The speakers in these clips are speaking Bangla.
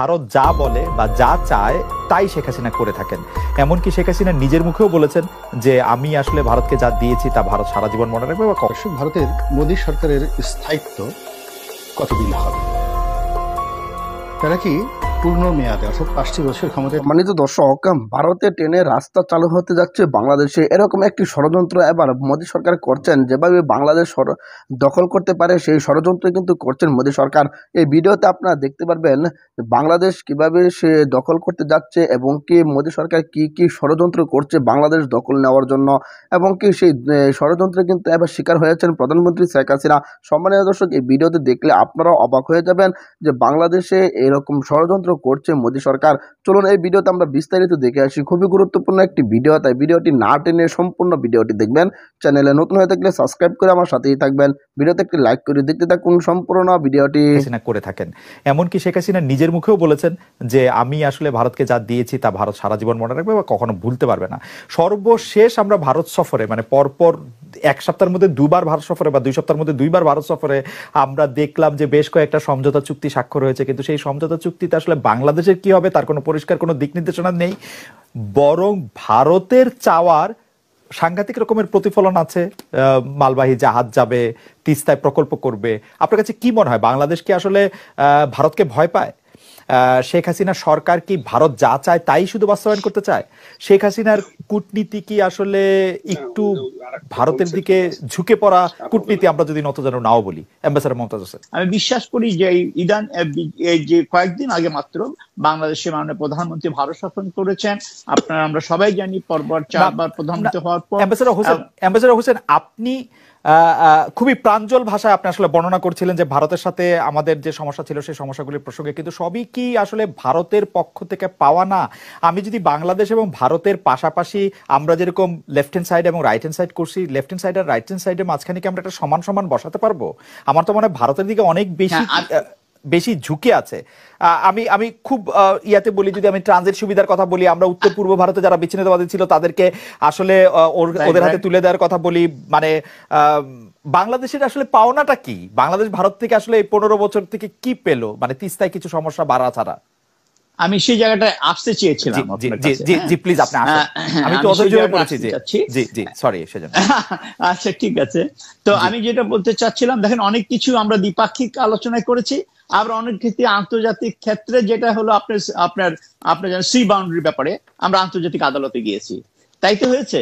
ভারত যা বলে বা যা চায় তাই শেখ হাসিনা করে থাকেন এমনকি শেখ হাসিনা নিজের মুখেও বলেছেন যে আমি আসলে ভারতকে যা দিয়েছি তা ভারত সারা জীবন মনে রাখবে বা ভারতের মোদী সরকারের স্থায়িত্ব কতদিন হবে তারা কি পূর্ণ মেয়াদে অর্থাৎ পাঁচটি বছর ক্ষমতা মানিত দর্শক ভারতে ট্রেনে রাস্তা চালু হতে যাচ্ছে বাংলাদেশে এরকম একটি ষড়যন্ত্র এবার মোদী সরকার করছেন যেভাবে বাংলাদেশ দখল করতে পারে সেই ষড়যন্ত্র কিন্তু করছেন মোদী সরকার এই ভিডিওতে আপনারা দেখতে পারবেন বাংলাদেশ কিভাবে সে দখল করতে যাচ্ছে এবং কি মোদী সরকার কি কি ষড়যন্ত্র করছে বাংলাদেশ দখল নেওয়ার জন্য এবং কি সেই ষড়যন্ত্রে কিন্তু এবার শিকার হয়েছেন প্রধানমন্ত্রী শেখ হাসিনা সম্মানীয় দর্শক এই ভিডিওতে দেখলে আপনারাও অবাক হয়ে যাবেন যে বাংলাদেশে এরকম ষড়যন্ত্র করছে মোদী সরকার চলুন এই ভিডিওতে আমরা বিস্তারিত দেখে আসি খুবই গুরুত্বপূর্ণ একটি ভিডিও তাই ভিডিওটি না টেনে সম্পূর্ণ ভিডিওটি দেখবেন চ্যানেলে নতুন হয়ে থাকলে সাবস্ক্রাইব করে আমার সাথেই থাকবেন ভিডিওতে একটি লাইক করে দেখতে থাকুন সম্পূর্ণ ভিডিওটি করে থাকেন এমনকি শেখ হাসিনা নিজের মুখেও বলেছেন যে আমি আসলে ভারতকে যা দিয়েছি তা ভারত সারা জীবন মনে রাখবে বা কখনো ভুলতে পারবে না সর্বশেষ আমরা ভারত সফরে মানে পরপর এক সপ্তাহের মধ্যে দুবার ভারত সফরে বা দুই সপ্তাহের মধ্যে দুইবার ভারত সফরে আমরা দেখলাম যে বেশ কয়েকটা সমঝোতা চুক্তি স্বাক্ষর হয়েছে কিন্তু সেই সমঝোতা চুক্তিতে আসলে বাংলাদেশের কি হবে তার কোনো পরিষ্কার কোনো দিক নির্দেশনা নেই বরং ভারতের চাওয়ার সাংঘাতিক রকমের প্রতিফলন আছে মালবাহী জাহাজ যাবে তিস্তায় প্রকল্প করবে আপনার কাছে কি মনে হয় বাংলাদেশ কি আসলে ভারতকে ভয় পায় শেখ হাসিনা সরকার কি ভারত যা চায় তাই শুধু বাস্তবায়ন করতে চায় শেখ হাসিনার কূটনীতি কি আসলে একটু ভারতের দিকে ঝুঁকে পড়া কূটনীতি আমরা যদি নত যেন নাও বলি অ্যাম্বাসাডার মমতাজ হোসেন আমি বিশ্বাস করি যে ইদান যে কয়েকদিন আগে মাত্র বাংলাদেশে মাননীয় প্রধানমন্ত্রী ভারত শাসন করেছেন আপনারা আমরা সবাই জানি পরপর চারবার প্রধানমন্ত্রী হওয়ার পর অ্যাম্বাসাডার হোসেন অ্যাম্বাসাডার হোসেন আপনি খুবই প্রাঞ্জল ভাষায় আপনি আসলে বর্ণনা করছিলেন যে ভারতের সাথে আমাদের যে সমস্যা ছিল সেই সমস্যাগুলির প্রসঙ্গে কিন্তু সবই কি আসলে ভারতের পক্ষ থেকে পাওয়া না আমি যদি বাংলাদেশ এবং ভারতের পাশাপাশি আমরা যেরকম লেফট হ্যান্ড সাইড এবং রাইট হ্যান্ড সাইড করছি লেফট হ্যান্ড সাইড আর রাইট হ্যান্ড সাইডের মাঝখানে কি আমরা একটা সমান সমান বসাতে পারবো আমার তো মনে হয় ভারতের দিকে অনেক হ্যাঁ, বেশি বেশি ঝুঁকি আছে আমি আমি খুব ইয়াতে বলি যদি আমি ট্রানজিট সুবিধার কথা বলি আমরা উত্তর পূর্ব ভারতে যারা বিচ্ছিন্নতাবাদী ছিল তাদেরকে আসলে ওদের হাতে তুলে দেওয়ার কথা বলি মানে বাংলাদেশের আসলে পাওনাটা কি বাংলাদেশ ভারত থেকে আসলে এই পনেরো বছর থেকে কি পেলো মানে তিস্তায় কিছু সমস্যা বাড়া ছাড়া আমি সেই জায়গাটায় আসতে চেয়েছিলাম জি জি প্লিজ আপনি হ্যাঁ, হ্যাঁ, আমি তো পড়েছি জি জি সরি সেজন্য আচ্ছা ঠিক আছে তো আমি যেটা বলতে চাচ্ছিলাম দেখেন অনেক কিছু আমরা দ্বিপাক্ষিক আলোচনা করেছি আবার অনেক ক্ষেত্রে আন্তর্জাতিক ক্ষেত্রে যেটা হলো আপনার আপনার আপনার যেন সি বাউন্ডারির ব্যাপারে আমরা আন্তর্জাতিক আদালতে গিয়েছি তাই তো হয়েছে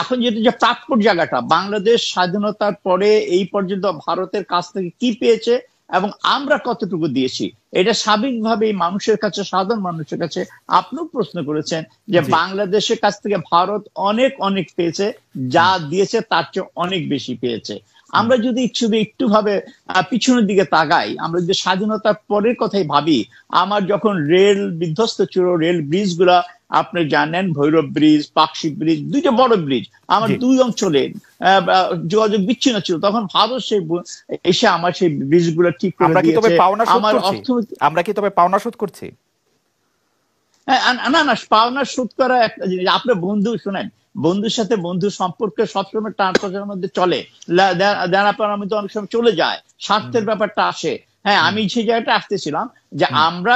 এখন যেটা যে প্রাপ্য জায়গাটা বাংলাদেশ স্বাধীনতার পরে এই পর্যন্ত ভারতের কাছ থেকে কি পেয়েছে এবং আমরা কতটুকু দিয়েছি এটা স্বাভাবিকভাবে মানুষের কাছে সাধারণ মানুষের কাছে আপনিও প্রশ্ন করেছেন যে বাংলাদেশের কাছ থেকে ভারত অনেক অনেক পেয়েছে যা দিয়েছে তার চেয়ে অনেক বেশি পেয়েছে আমরা যদি ইচ্ছুক একটু ভাবে পিছনের দিকে তাকাই আমরা যদি স্বাধীনতার পরের কথাই ভাবি আমার যখন রেল বিধ্বস্ত ছিল রেল ব্রিজ গুলা আপনি জানেন ভৈরব ব্রিজ পাকশি ব্রিজ দুইটা বড় ব্রিজ আমার দুই অঞ্চলে যোগাযোগ বিচ্ছিন্ন ছিল তখন ভারত সেই এসে আমার সেই গুলো ঠিক পাওনা আমার অর্থনীতি আমরা কি তবে পাওনা শোধ করছি হ্যাঁ, না না পাওনা শোধ করা একটা জিনিস আপনার বন্ধু শুনেন বন্ধুর সাথে বন্ধু সম্পর্কে সবসময় টান মধ্যে চলে আমি তো অনেক সময় চলে যায় স্বার্থের ব্যাপারটা আসে হ্যাঁ আমি সেই জায়গাটা আসতেছিলাম যে আমরা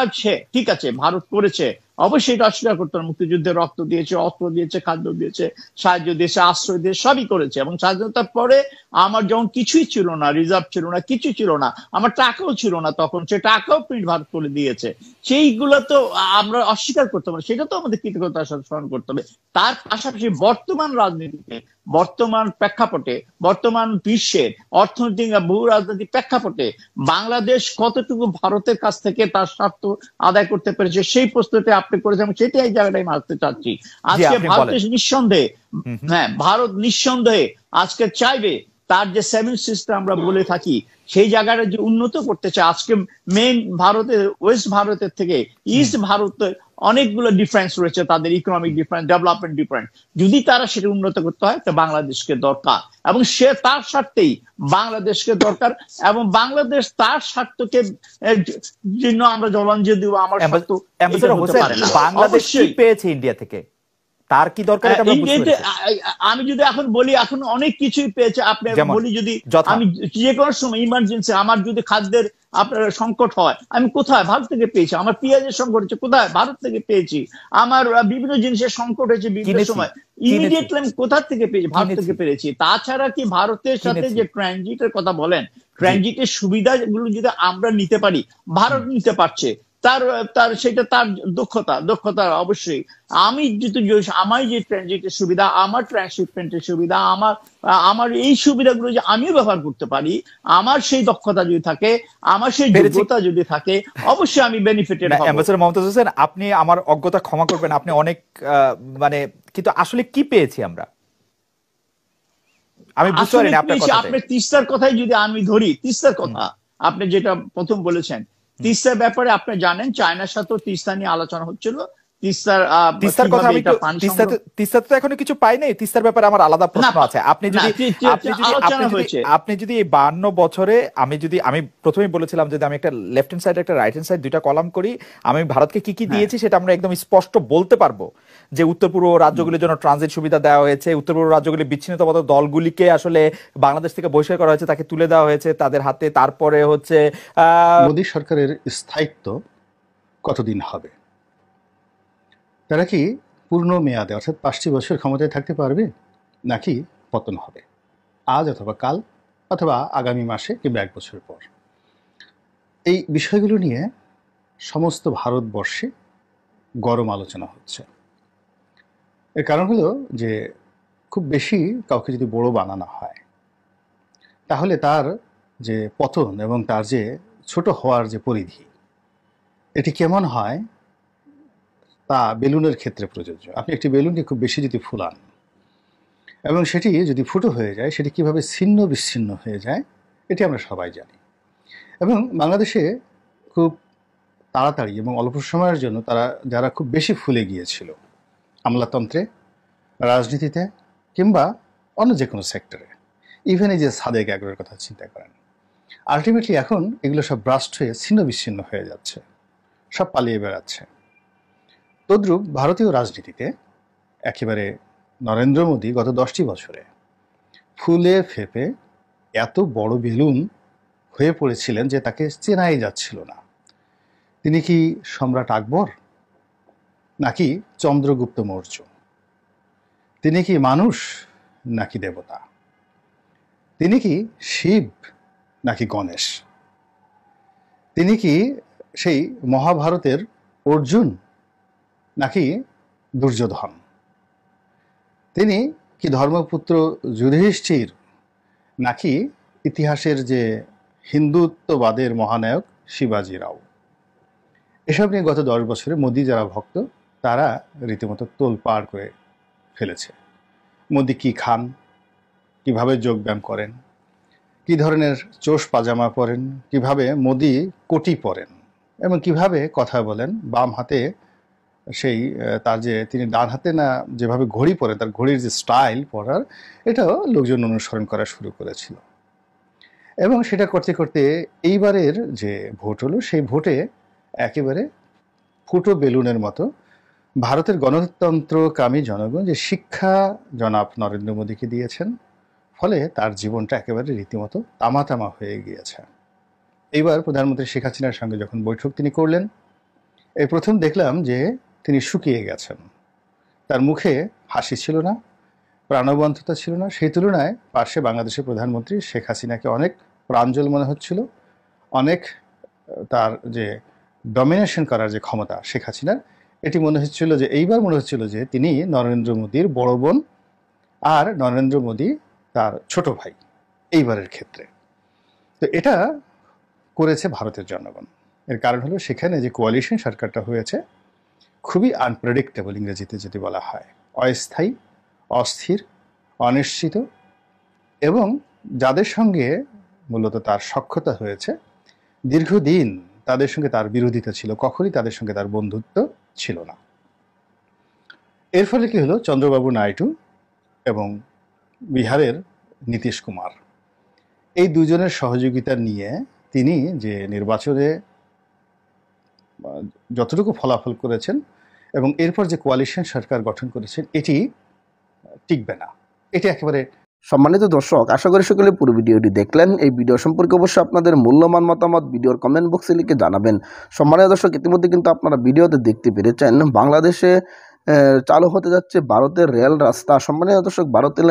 ঠিক আছে ভারত করেছে অবশ্যই এটা অস্বীকার করতে হবে মুক্তিযুদ্ধে রক্ত দিয়েছে অস্ত্র দিয়েছে খাদ্য দিয়েছে সাহায্য দিয়েছে আশ্রয় দিয়েছে সবই করেছে এবং স্বাধীনতার পরে আমার যখন কিছুই ছিল না রিজার্ভ ছিল না কিছু ছিল না আমার টাকাও ছিল না তখন সে টাকাও প্রিন্ট ভাগ করে দিয়েছে সেইগুলো তো আমরা অস্বীকার করতে পারি সেটা তো আমাদের কৃতজ্ঞতার সাথে স্মরণ করতে হবে তার পাশাপাশি বর্তমান রাজনীতিতে বর্তমান প্রেক্ষাপটে বর্তমান বিশ্বের অর্থনৈতিক ভূ রাজনৈতিক প্রেক্ষাপটে বাংলাদেশ কতটুকু ভারতের কাছ থেকে তার স্বার্থ আদায় করতে পেরেছে সেই প্রশ্নটি আপনি করেছেন সেটাই জায়গাটাই মারতে চাচ্ছি আজকে ভারতের নিঃসন্দেহে হ্যাঁ ভারত নিঃসন্দেহে আজকে চাইবে তার যে সেভেন সিস্টেম আমরা বলে থাকি সেই জায়গাটা যে উন্নত করতে চায় আজকে মেন ভারতের ওয়েস্ট ভারতের থেকে ইস্ট ভারতের অনেকগুলো ডিফারেন্স রয়েছে তাদের ইকোনমিক ডিফারেন্স ডেভেলপমেন্ট ডিফারেন্স যদি তারা সেটা উন্নত করতে হয় তা বাংলাদেশকে দরকার এবং সে তার স্বার্থেই বাংলাদেশকে দরকার এবং বাংলাদেশ তার স্বার্থকে জন্য আমরা জলাঞ্জলি দেবো আমার স্বার্থ বাংলাদেশ পেয়েছে ইন্ডিয়া থেকে তার কি দরকার আমি যদি এখন বলি এখন অনেক কিছুই পেয়েছে আপনি বলি যদি আমি যে কোনো সময় ইমার্জেন্সি আমার যদি খাদ্যের আপনার সংকট হয় আমি কোথায় ভারত থেকে পেয়েছি আমার পেঁয়াজের সংকট হচ্ছে কোথায় ভারত থেকে পেয়েছি আমার বিভিন্ন জিনিসের সংকট হয়েছে বিভিন্ন সময় ইমিডিয়েটলি আমি কোথা থেকে পেয়েছি ভারত থেকে পেরেছি তাছাড়া কি ভারতের সাথে যে ট্রানজিটের কথা বলেন ট্রানজিটের সুবিধা গুলো যদি আমরা নিতে পারি ভারত নিতে পারছে তার তার সেটা তার দক্ষতা দক্ষতা অবশ্যই আমি যেহেতু আমার যে ট্রানজিটের সুবিধা আমার ট্রান্সশিপমেন্টের সুবিধা আমার আমার এই সুবিধাগুলো যে আমিও ব্যবহার করতে পারি আমার সেই দক্ষতা যদি থাকে আমার সেই যোগ্যতা যদি থাকে অবশ্যই আমি বেনিফিটেড হব অ্যাম্বাসেডর মমতাজ হোসেন আপনি আমার অজ্ঞতা ক্ষমা করবেন আপনি অনেক মানে কিন্তু আসলে কি পেয়েছি আমরা আমি বুঝতে পারি আপনি আপনার কথা আপনি তিস্তার কথাই যদি আমি ধরি তিস্তার কথা আপনি যেটা প্রথম বলেছেন তিস্তার ব্যাপারে আপনি জানেন চায়নার সাথেও তিস্তা নিয়ে আলোচনা হচ্ছিল তিস্তার তো এখনো কিছু পাই নাই তিস্তার ব্যাপারে আমার আলাদা প্রশ্ন আছে আপনি যদি আপনি যদি এই বান্ন বছরে আমি যদি আমি প্রথমেই বলেছিলাম যদি আমি একটা লেফট হ্যান্ড সাইড একটা রাইট হ্যান্ড সাইড দুইটা কলাম করি আমি ভারতকে কি কি হ্যাঁ। দিয়েছি সেটা আমরা একদম স্পষ্ট বলতে পারবো যে উত্তর পূর্ব রাজ্যগুলির জন্য ট্রানজিট সুবিধা দেওয়া হয়েছে উত্তর পূর্ব রাজ্যগুলির বিচ্ছিন্নতাবাদ দলগুলিকে আসলে বাংলাদেশ থেকে বহিষ্কার করা হয়েছে তাকে তুলে দেওয়া হয়েছে তাদের হাতে তারপরে হচ্ছে মোদী সরকারের স্থায়িত্ব কতদিন হবে তারা কি পূর্ণ মেয়াদে অর্থাৎ পাঁচটি বছর ক্ষমতায় থাকতে পারবে নাকি পতন হবে আজ অথবা কাল অথবা আগামী মাসে কিংবা এক বছর পর এই বিষয়গুলো নিয়ে সমস্ত ভারতবর্ষে গরম আলোচনা হচ্ছে এর কারণ হলো যে খুব বেশি কাউকে যদি বড় বানানো হয় তাহলে তার যে পতন এবং তার যে ছোট হওয়ার যে পরিধি এটি কেমন হয় তা বেলুনের ক্ষেত্রে প্রযোজ্য আপনি একটি বেলুনকে খুব বেশি যদি ফুলান এবং সেটি যদি ফুটো হয়ে যায় সেটি কিভাবে ছিন্ন বিচ্ছিন্ন হয়ে যায় এটি আমরা সবাই জানি এবং বাংলাদেশে খুব তাড়াতাড়ি এবং অল্প সময়ের জন্য তারা যারা খুব বেশি ফুলে গিয়েছিল আমলাতন্ত্রে রাজনীতিতে কিংবা অন্য যে কোনো সেক্টরে ইভেন এই যে সাদেক আগ্রহের কথা চিন্তা করেন আলটিমেটলি এখন এগুলো সব ব্রাস্ট হয়ে ছিন্ন বিচ্ছিন্ন হয়ে যাচ্ছে সব পালিয়ে বেড়াচ্ছে তদ্রূপ ভারতীয় রাজনীতিতে একেবারে নরেন্দ্র মোদী গত দশটি বছরে ফুলে ফেপে এত বড় বেলুন হয়ে পড়েছিলেন যে তাকে চেনাই যাচ্ছিল না তিনি কি সম্রাট আকবর নাকি চন্দ্রগুপ্ত মৌর্য তিনি কি মানুষ নাকি দেবতা তিনি কি শিব নাকি গণেশ তিনি কি সেই মহাভারতের অর্জুন নাকি দুর্যোধন তিনি কি ধর্মপুত্র যুধিষ্ঠির নাকি ইতিহাসের যে হিন্দুত্ববাদের মহানায়ক রাও এসব নিয়ে গত দশ বছরে মোদি যারা ভক্ত তারা রীতিমতো তোল পার করে ফেলেছে মোদি কি খান কিভাবে যোগব্যায়াম করেন কি ধরনের চোষ পাজামা পরেন কিভাবে মোদি কোটি পরেন এবং কিভাবে কথা বলেন বাম হাতে সেই তার যে তিনি ডান হাতে না যেভাবে ঘড়ি পরে তার ঘড়ির যে স্টাইল পরার এটাও লোকজন অনুসরণ করা শুরু করেছিল এবং সেটা করতে করতে এইবারের যে ভোট হলো সেই ভোটে একেবারে ফুটো বেলুনের মতো ভারতের গণতন্ত্রকামী জনগণ যে শিক্ষা জনাব নরেন্দ্র মোদীকে দিয়েছেন ফলে তার জীবনটা একেবারে রীতিমতো তামাতামা হয়ে গিয়েছে এইবার প্রধানমন্ত্রী শেখ হাসিনার সঙ্গে যখন বৈঠক তিনি করলেন এই প্রথম দেখলাম যে তিনি শুকিয়ে গেছেন তার মুখে হাসি ছিল না প্রাণবন্ততা ছিল না সেই তুলনায় পাশে বাংলাদেশের প্রধানমন্ত্রী শেখ হাসিনাকে অনেক প্রাঞ্জল মনে হচ্ছিল অনেক তার যে ডমিনেশন করার যে ক্ষমতা শেখ হাসিনার এটি মনে হচ্ছিল যে এইবার মনে হচ্ছিল যে তিনি নরেন্দ্র মোদীর বড় বোন আর নরেন্দ্র মোদী তার ছোট ভাই এইবারের ক্ষেত্রে তো এটা করেছে ভারতের জনগণ এর কারণ হলো সেখানে যে কোয়ালিশন সরকারটা হয়েছে খুবই আনপ্রেডিক্টেবল ইংরেজিতে যদি বলা হয় অস্থায়ী অস্থির অনিশ্চিত এবং যাদের সঙ্গে মূলত তার সক্ষতা হয়েছে দীর্ঘদিন তাদের সঙ্গে তার বিরোধিতা ছিল কখনই তাদের সঙ্গে তার বন্ধুত্ব ছিল না এর ফলে কি হলো চন্দ্রবাবু নাইডু এবং বিহারের নীতিশ কুমার এই দুজনের সহযোগিতা নিয়ে তিনি যে নির্বাচনে যতটুকু ফলাফল করেছেন এবং এরপর যে কোয়ালিশন সরকার গঠন করেছেন এটি টিকবে না এটি একেবারে সম্মানিত দর্শক আশা করি সকলে পুরো ভিডিওটি দেখলেন এই ভিডিও সম্পর্কে অবশ্যই আপনাদের মূল্যবান মতামত ভিডিওর কমেন্ট বক্সে লিখে জানাবেন সম্মানিত দর্শক ইতিমধ্যে কিন্তু আপনারা ভিডিওতে দেখতে পেরেছেন বাংলাদেশে চালু হতে যাচ্ছে ভারতের রেল রাস্তা সম্মানীয় দর্শক ভারতের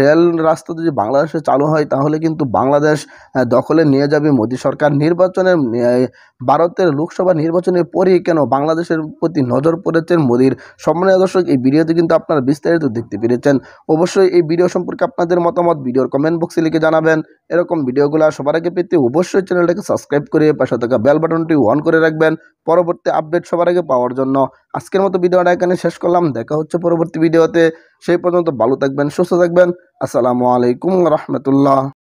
রেল রাস্তা যদি বাংলাদেশে চালু হয় তাহলে কিন্তু বাংলাদেশ দখলে নিয়ে যাবে মোদী সরকার নির্বাচনের ভারতের লোকসভা নির্বাচনের পরই কেন বাংলাদেশের প্রতি নজর পড়েছেন মোদীর সম্মানীয় দর্শক এই ভিডিওতে কিন্তু আপনারা বিস্তারিত দেখতে পেরেছেন অবশ্যই এই ভিডিও সম্পর্কে আপনাদের মতামত ভিডিওর কমেন্ট বক্সে লিখে জানাবেন এরকম ভিডিওগুলো সবার আগে পেতে অবশ্যই চ্যানেলটাকে সাবস্ক্রাইব করে পাশে থাকা বেল বাটনটি অন করে রাখবেন পরবর্তী আপডেট সবার আগে পাওয়ার জন্য আজকের মতো ভিডিওটা এখানে শেষ শেষ করলাম দেখা হচ্ছে পরবর্তী ভিডিওতে সেই পর্যন্ত ভালো থাকবেন সুস্থ থাকবেন আসসালামু আলাইকুম রহমতুল্লাহ